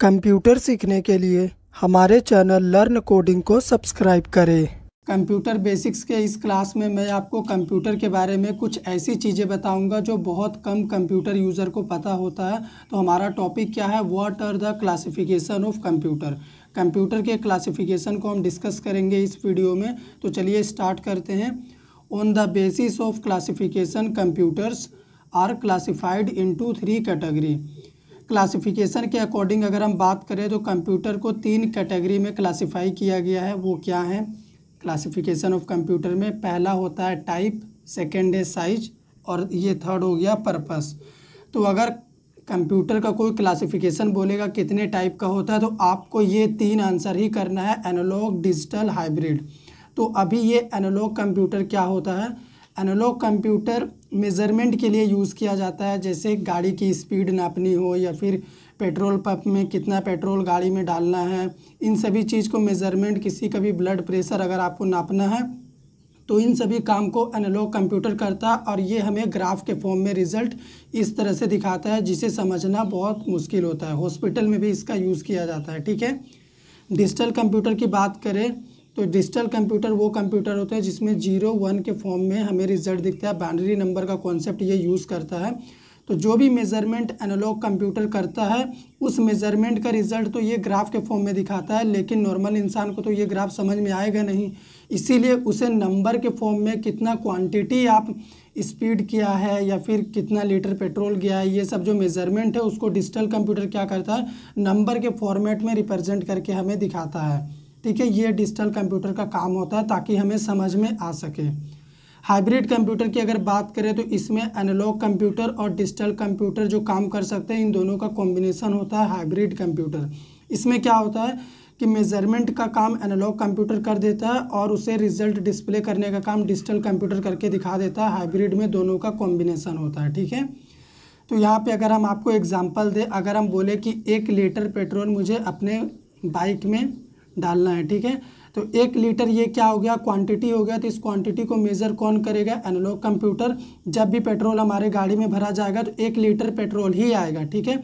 computer सीखने के लिए हमारे चैनल लर्न कोडिंग को सब्सक्राइब करें कंप्यूटर बेसिक्स के इस क्लास में मैं आपको कंप्यूटर के बारे में कुछ ऐसी चीज़ें बताऊंगा जो बहुत कम कंप्यूटर यूज़र को पता होता है तो हमारा टॉपिक क्या है what are the classification of computer computer के क्लासिफिकेशन को हम डिस्कस करेंगे इस वीडियो में तो चलिए स्टार्ट करते हैं on the basis of classification computers are classified into three category classification के अकॉर्डिंग अगर हम बात करें तो कंप्यूटर को तीन कैटेगरी में क्लासिफाई किया गया है वो क्या है क्लासिफिकेशन ऑफ कंप्यूटर में पहला होता है टाइप सेकेंड है साइज और ये थर्ड हो गया पर्पस तो अगर कंप्यूटर का कोई क्लासिफिकेशन बोलेगा कितने टाइप का होता है तो आपको ये तीन आंसर ही करना है एनालॉग डिजिटल हाइब्रिड तो अभी ये एनालॉग कंप्यूटर क्या होता है एनालॉग कंप्यूटर मेज़रमेंट के लिए यूज़ किया जाता है जैसे गाड़ी की स्पीड नापनी हो या फिर पेट्रोल पंप में कितना पेट्रोल गाड़ी में डालना है इन सभी चीज़ को मेज़रमेंट किसी का भी ब्लड प्रेशर अगर आपको नापना है तो इन सभी काम को एनालॉग कंप्यूटर करता है और ये हमें ग्राफ के फॉर्म में रिज़ल्ट इस तरह से दिखाता है जिसे समझना बहुत मुश्किल होता है हॉस्पिटल में भी इसका यूज़ किया जाता है ठीक है डिजिटल कंप्यूटर की बात करें तो डिजिटल कंप्यूटर वो कंप्यूटर होता है जिसमें जीरो वन के फॉर्म में हमें रिजल्ट दिखता है बाइनरी नंबर का कॉन्सेप्ट ये यूज़ करता है तो जो भी मेज़रमेंट एनालॉग कंप्यूटर करता है उस मेज़रमेंट का रिज़ल्ट तो ये ग्राफ के फॉर्म में दिखाता है लेकिन नॉर्मल इंसान को तो ये ग्राफ समझ में आएगा नहीं इसीलिए उसे नंबर के फॉर्म में कितना क्वांटिटी आप स्पीड किया है या फिर कितना लीटर पेट्रोल गया है ये सब जो मेज़रमेंट है उसको डिजिटल कंप्यूटर क्या करता है नंबर के फॉर्मेट में रिप्रेजेंट करके हमें दिखाता है ठीक है ये डिजिटल कंप्यूटर का काम होता है ताकि हमें समझ में आ सके हाइब्रिड कंप्यूटर की अगर बात करें तो इसमें एनालॉग कंप्यूटर और डिजिटल कंप्यूटर जो काम कर सकते हैं इन दोनों का कॉम्बिनेशन होता है हाइब्रिड कंप्यूटर इसमें क्या होता है कि मेज़रमेंट का काम एनालॉग कंप्यूटर कर देता है और उसे रिजल्ट डिस्प्ले करने का काम डिजिटल कंप्यूटर करके दिखा देता है हाइब्रिड में दोनों का कॉम्बिनेशन होता है ठीक है तो यहाँ पे अगर हम आपको एग्जांपल दें अगर हम बोले कि एक लीटर पेट्रोल मुझे अपने बाइक में डालना है ठीक है तो एक लीटर ये क्या हो गया क्वांटिटी हो गया तो इस क्वांटिटी को मेज़र कौन करेगा एनालॉग कंप्यूटर जब भी पेट्रोल हमारे गाड़ी में भरा जाएगा तो एक लीटर पेट्रोल ही आएगा ठीक है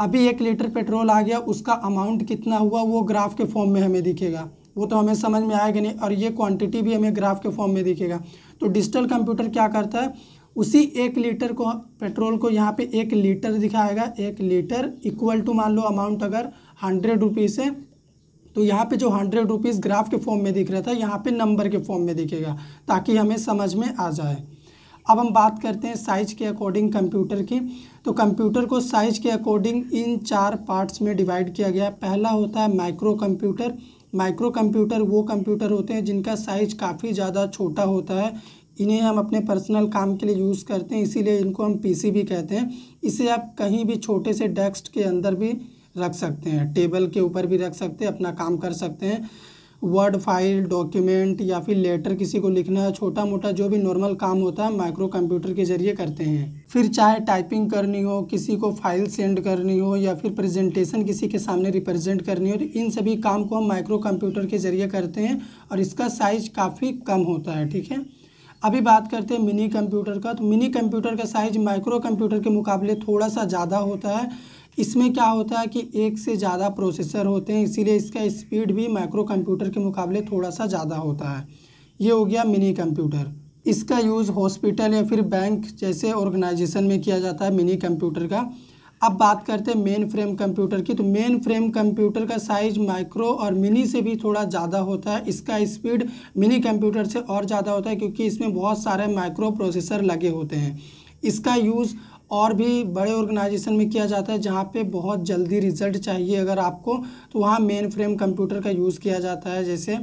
अभी एक लीटर पेट्रोल आ गया उसका अमाउंट कितना हुआ वो ग्राफ के फॉर्म में हमें दिखेगा वो तो हमें समझ में आएगा नहीं और ये क्वांटिटी भी हमें ग्राफ के फॉर्म में दिखेगा तो डिजिटल कंप्यूटर क्या करता है उसी एक लीटर को पेट्रोल को यहाँ पे एक लीटर दिखाएगा एक लीटर इक्वल टू मान लो अमाउंट अगर हंड्रेड रुपीज़ है तो यहाँ पे जो हंड्रेड रुपीज़ ग्राफ के फॉर्म में दिख रहा था यहाँ पे नंबर के फॉर्म में दिखेगा ताकि हमें समझ में आ जाए अब हम बात करते हैं साइज के अकॉर्डिंग कंप्यूटर की तो कंप्यूटर को साइज के अकॉर्डिंग इन चार पार्ट्स में डिवाइड किया गया पहला होता है माइक्रो कंप्यूटर माइक्रो कंप्यूटर वो कंप्यूटर होते हैं जिनका साइज काफ़ी ज़्यादा छोटा होता है इन्हें हम अपने पर्सनल काम के लिए यूज़ करते हैं इसीलिए इनको हम पीसी भी कहते हैं इसे आप कहीं भी छोटे से डेस्क के अंदर भी रख सकते हैं टेबल के ऊपर भी रख सकते हैं अपना काम कर सकते हैं वर्ड फाइल डॉक्यूमेंट या फिर लेटर किसी को लिखना छोटा मोटा जो भी नॉर्मल काम होता है माइक्रो कंप्यूटर के जरिए करते हैं फिर चाहे टाइपिंग करनी हो किसी को फाइल सेंड करनी हो या फिर प्रेजेंटेशन किसी के सामने रिप्रेजेंट करनी हो तो इन सभी काम को हम माइक्रो कंप्यूटर के जरिए करते हैं और इसका साइज काफ़ी कम होता है ठीक है अभी बात करते हैं मिनी कंप्यूटर का तो मिनी कंप्यूटर का साइज माइक्रो कंप्यूटर के मुकाबले थोड़ा सा ज़्यादा होता है इसमें क्या होता है कि एक से ज़्यादा प्रोसेसर होते हैं इसीलिए इसका स्पीड भी माइक्रो कंप्यूटर के मुकाबले थोड़ा सा ज़्यादा होता है ये हो गया मिनी कंप्यूटर इसका यूज़ हॉस्पिटल या फिर बैंक जैसे ऑर्गेनाइजेशन में किया जाता है मिनी कंप्यूटर का अब बात करते हैं मेन फ्रेम कंप्यूटर की तो मेन फ्रेम कंप्यूटर का साइज माइक्रो और मिनी से भी थोड़ा ज़्यादा होता है इसका स्पीड मिनी कंप्यूटर से और ज़्यादा होता है क्योंकि इसमें बहुत सारे माइक्रो प्रोसेसर लगे होते हैं इसका यूज़ और भी बड़े ऑर्गेनाइजेशन में किया जाता है जहाँ पे बहुत जल्दी रिजल्ट चाहिए अगर आपको तो वहाँ मेन फ्रेम कंप्यूटर का यूज़ किया जाता है जैसे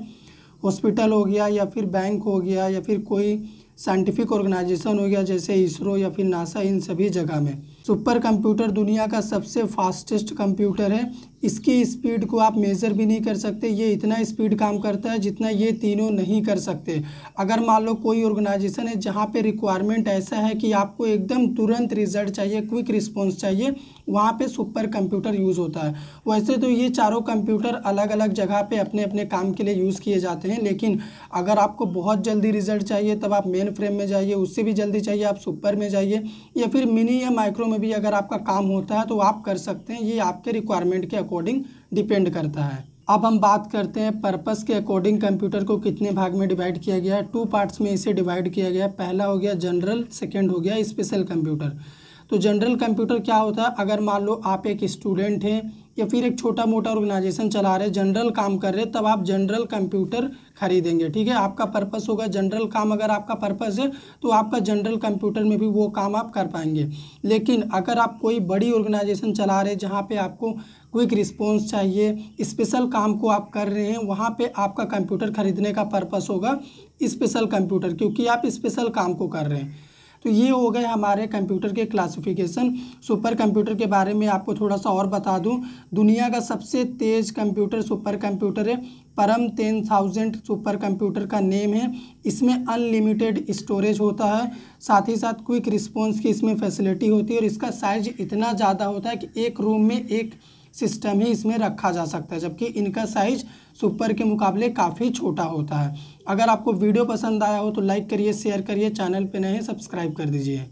हॉस्पिटल हो गया या फिर बैंक हो गया या फिर कोई साइंटिफिक ऑर्गेनाइजेशन हो गया जैसे इसरो या फिर नासा इन सभी जगह में सुपर कंप्यूटर दुनिया का सबसे फास्टेस्ट कंप्यूटर है इसकी स्पीड को आप मेज़र भी नहीं कर सकते ये इतना स्पीड काम करता है जितना ये तीनों नहीं कर सकते अगर मान लो कोई ऑर्गेनाइजेशन है जहाँ पे रिक्वायरमेंट ऐसा है कि आपको एकदम तुरंत रिजल्ट चाहिए क्विक रिस्पॉन्स चाहिए वहाँ पे सुपर कंप्यूटर यूज़ होता है वैसे तो ये चारों कंप्यूटर अलग अलग जगह पर अपने अपने काम के लिए यूज़ किए जाते हैं लेकिन अगर आपको बहुत जल्दी रिजल्ट चाहिए तब आप मेन फ्रेम में जाइए उससे भी जल्दी चाहिए आप सुपर में जाइए या फिर मिनी या माइक्रो में भी अगर आपका काम होता है तो आप कर सकते हैं ये आपके रिक्वायरमेंट के अकॉर्डिंग डिपेंड करता है अब हम बात करते हैं पर्पस के अकॉर्डिंग कंप्यूटर को कितने भाग में डिवाइड किया गया है टू पार्ट्स में इसे डिवाइड किया गया पहला हो गया जनरल सेकेंड हो गया स्पेशल कंप्यूटर तो जनरल कंप्यूटर क्या होता है अगर मान लो आप एक स्टूडेंट हैं या फिर एक छोटा मोटा ऑर्गेनाइजेशन चला रहे जनरल काम कर रहे तब आप जनरल कंप्यूटर खरीदेंगे ठीक है आपका पर्पस होगा जनरल काम अगर आपका पर्पस है तो आपका जनरल कंप्यूटर में भी वो काम आप कर पाएंगे लेकिन अगर आप कोई बड़ी ऑर्गेनाइजेशन चला रहे जहाँ पे आपको क्विक रिस्पॉन्स चाहिए स्पेशल काम को आप कर रहे हैं वहाँ पे आपका कंप्यूटर खरीदने का पर्पस होगा स्पेशल कंप्यूटर क्योंकि आप स्पेशल काम को कर रहे हैं तो ये हो गए हमारे कंप्यूटर के क्लासिफिकेशन सुपर कंप्यूटर के बारे में आपको थोड़ा सा और बता दूँ दुनिया का सबसे तेज़ कंप्यूटर सुपर कंप्यूटर है Param ten thousand supercomputer का नेम है इसमें अनलिमिटेड स्टोरेज होता है साथ ही साथ क्विक रिस्पॉन्स की इसमें फैसिलिटी होती है और इसका साइज इतना ज़्यादा होता है कि एक रूम में एक सिस्टम ही इसमें रखा जा सकता है जबकि इनका साइज सुपर के मुकाबले काफ़ी छोटा होता है अगर आपको वीडियो पसंद आया हो तो लाइक करिए शेयर करिए चैनल पर नए सब्सक्राइब कर दीजिए